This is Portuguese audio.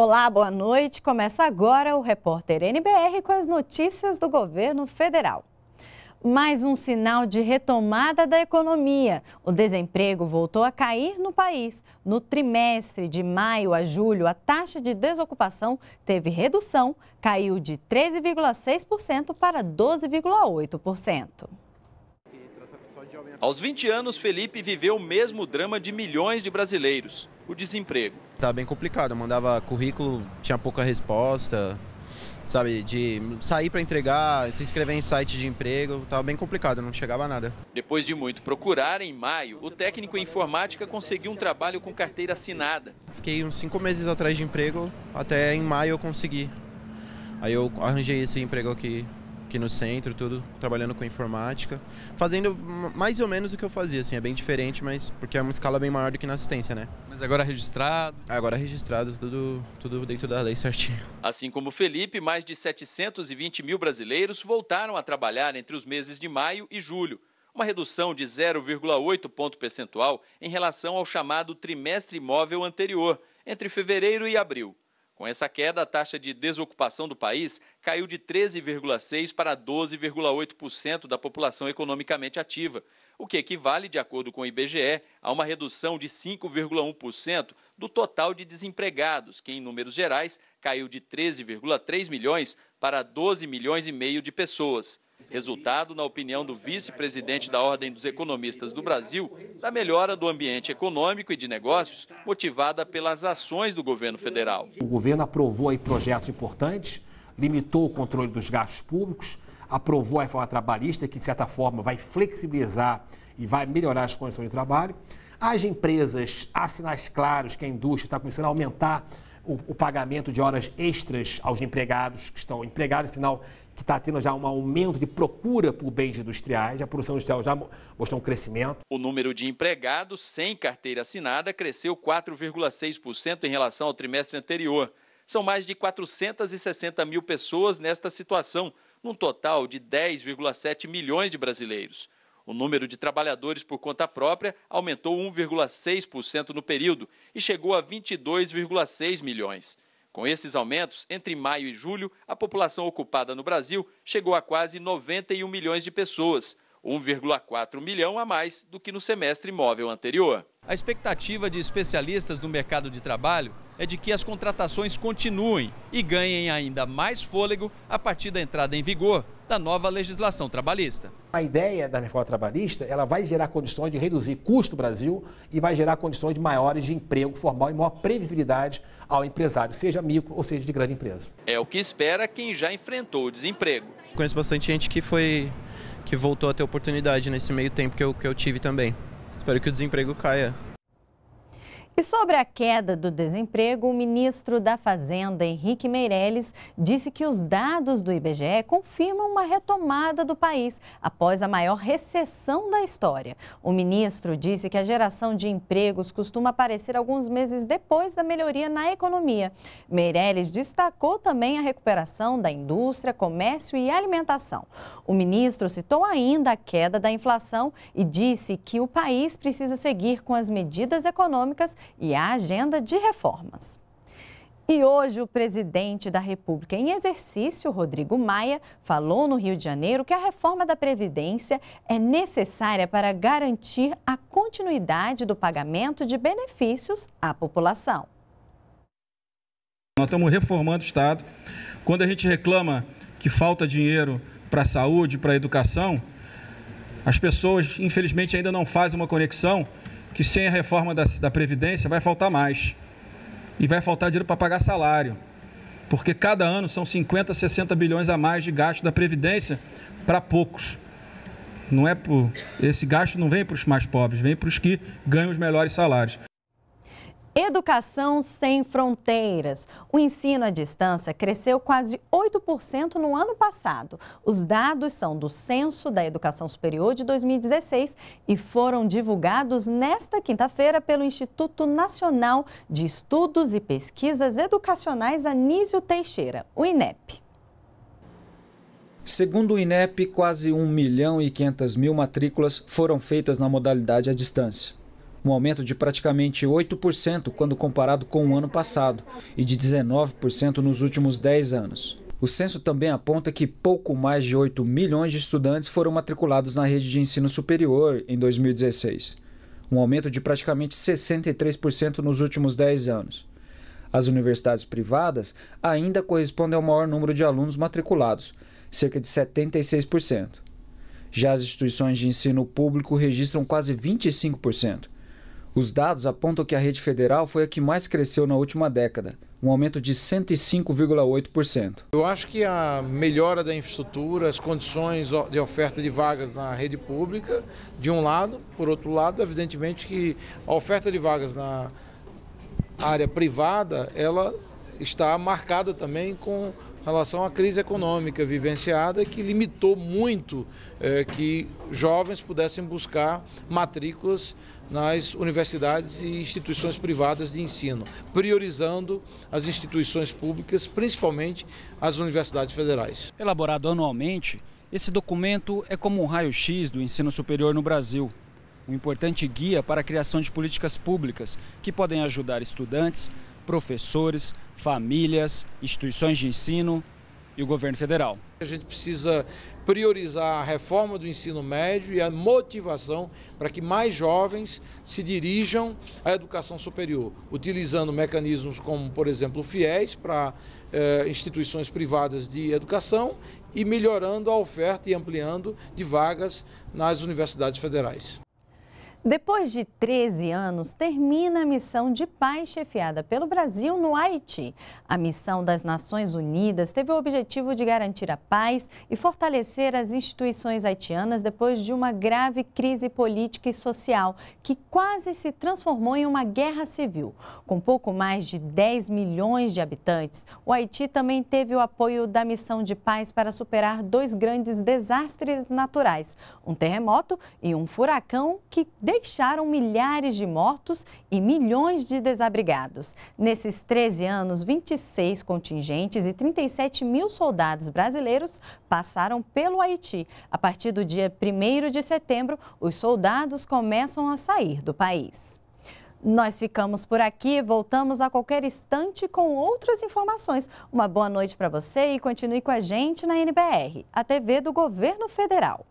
Olá, boa noite. Começa agora o repórter NBR com as notícias do governo federal mais um sinal de retomada da economia. O desemprego voltou a cair no país. No trimestre de maio a julho, a taxa de desocupação teve redução, caiu de 13,6% para 12,8%. Aos 20 anos, Felipe viveu o mesmo drama de milhões de brasileiros o desemprego? Tá bem complicado. Eu mandava currículo, tinha pouca resposta, sabe? De sair para entregar, se inscrever em site de emprego, tava bem complicado, não chegava nada. Depois de muito procurar, em maio, o técnico em informática conseguiu um trabalho com carteira assinada. Fiquei uns cinco meses atrás de emprego, até em maio eu consegui. Aí eu arranjei esse emprego aqui aqui no centro, tudo, trabalhando com informática, fazendo mais ou menos o que eu fazia, assim, é bem diferente, mas porque é uma escala bem maior do que na assistência, né? Mas agora registrado? É, agora registrado, tudo, tudo dentro da lei certinho. Assim como Felipe, mais de 720 mil brasileiros voltaram a trabalhar entre os meses de maio e julho, uma redução de 0,8 ponto percentual em relação ao chamado trimestre imóvel anterior, entre fevereiro e abril. Com essa queda, a taxa de desocupação do país caiu de 13,6% para 12,8% da população economicamente ativa, o que equivale, de acordo com o IBGE, a uma redução de 5,1% do total de desempregados, que, em números gerais, caiu de 13,3 milhões para 12 milhões e meio de pessoas. Resultado, na opinião do vice-presidente da Ordem dos Economistas do Brasil, da melhora do ambiente econômico e de negócios motivada pelas ações do governo federal. O governo aprovou aí projetos importantes, limitou o controle dos gastos públicos, aprovou a reforma trabalhista, que de certa forma vai flexibilizar e vai melhorar as condições de trabalho. As empresas, há sinais claros que a indústria está começando a aumentar o, o, pagamento de horas extras aos empregados que estão empregados, sinal que está tendo já um aumento de procura por bens industriais, a produção industrial já mostrou um crescimento. O número de empregados sem carteira assinada cresceu 4,6% em relação ao trimestre anterior. São mais de 460 mil pessoas nesta situação, num total de 10,7 milhões de brasileiros. O número de trabalhadores por conta própria aumentou 1,6% no período e chegou a 22,6 milhões. Com esses aumentos, entre maio e julho, a população ocupada no Brasil chegou a quase 91 milhões de pessoas, 1,4 milhão a mais do que no semestre imóvel anterior. A expectativa de especialistas no mercado de trabalho é de que as contratações continuem e ganhem ainda mais fôlego a partir da entrada em vigor da nova legislação trabalhista. A ideia da reforma trabalhista, ela vai gerar condições de reduzir custo no Brasil e vai gerar condições de maiores de emprego formal e maior previsibilidade ao empresário, seja micro ou seja de grande empresa. É o que espera quem já enfrentou o desemprego. Conheço bastante gente que foi que voltou a ter oportunidade nesse meio tempo que eu, que eu tive também. Espero que o desemprego caia. E sobre a queda do desemprego, o ministro da Fazenda, Henrique Meirelles, disse que os dados do IBGE confirmam uma retomada do país após a maior recessão da história. O ministro disse que a geração de empregos costuma aparecer alguns meses depois da melhoria na economia. Meirelles destacou também a recuperação da indústria, comércio e alimentação. O ministro citou ainda a queda da inflação e disse que o país precisa seguir com as medidas econômicas e a agenda de reformas. E hoje, o presidente da República em exercício, Rodrigo Maia, falou no Rio de Janeiro que a reforma da Previdência é necessária para garantir a continuidade do pagamento de benefícios à população. Nós estamos reformando o Estado. Quando a gente reclama que falta dinheiro para a saúde, para a educação, as pessoas, infelizmente, ainda não fazem uma conexão que sem a reforma da, da Previdência vai faltar mais. E vai faltar dinheiro para pagar salário. Porque cada ano são 50, 60 bilhões a mais de gasto da Previdência para poucos. Não é por, esse gasto não vem para os mais pobres, vem para os que ganham os melhores salários. Educação sem fronteiras. O ensino à distância cresceu quase 8% no ano passado. Os dados são do Censo da Educação Superior de 2016 e foram divulgados nesta quinta-feira pelo Instituto Nacional de Estudos e Pesquisas Educacionais Anísio Teixeira, o INEP. Segundo o INEP, quase 1 milhão e 500 mil matrículas foram feitas na modalidade à distância um aumento de praticamente 8% quando comparado com o ano passado e de 19% nos últimos 10 anos. O censo também aponta que pouco mais de 8 milhões de estudantes foram matriculados na rede de ensino superior em 2016, um aumento de praticamente 63% nos últimos 10 anos. As universidades privadas ainda correspondem ao maior número de alunos matriculados, cerca de 76%. Já as instituições de ensino público registram quase 25%. Os dados apontam que a rede federal foi a que mais cresceu na última década, um aumento de 105,8%. Eu acho que a melhora da infraestrutura, as condições de oferta de vagas na rede pública, de um lado, por outro lado, evidentemente que a oferta de vagas na área privada, ela está marcada também com relação à crise econômica vivenciada que limitou muito é, que jovens pudessem buscar matrículas nas universidades e instituições privadas de ensino, priorizando as instituições públicas, principalmente as universidades federais. Elaborado anualmente, esse documento é como um raio-x do ensino superior no Brasil. Um importante guia para a criação de políticas públicas que podem ajudar estudantes professores, famílias, instituições de ensino e o governo federal. A gente precisa priorizar a reforma do ensino médio e a motivação para que mais jovens se dirijam à educação superior, utilizando mecanismos como, por exemplo, o FIES para eh, instituições privadas de educação e melhorando a oferta e ampliando de vagas nas universidades federais. Depois de 13 anos, termina a missão de paz chefiada pelo Brasil no Haiti. A missão das Nações Unidas teve o objetivo de garantir a paz e fortalecer as instituições haitianas depois de uma grave crise política e social que quase se transformou em uma guerra civil. Com pouco mais de 10 milhões de habitantes, o Haiti também teve o apoio da missão de paz para superar dois grandes desastres naturais: um terremoto e um furacão que deixaram milhares de mortos e milhões de desabrigados. Nesses 13 anos, 26 contingentes e 37 mil soldados brasileiros passaram pelo Haiti. A partir do dia 1 de setembro, os soldados começam a sair do país. Nós ficamos por aqui, voltamos a qualquer instante com outras informações. Uma boa noite para você e continue com a gente na NBR, a TV do Governo Federal.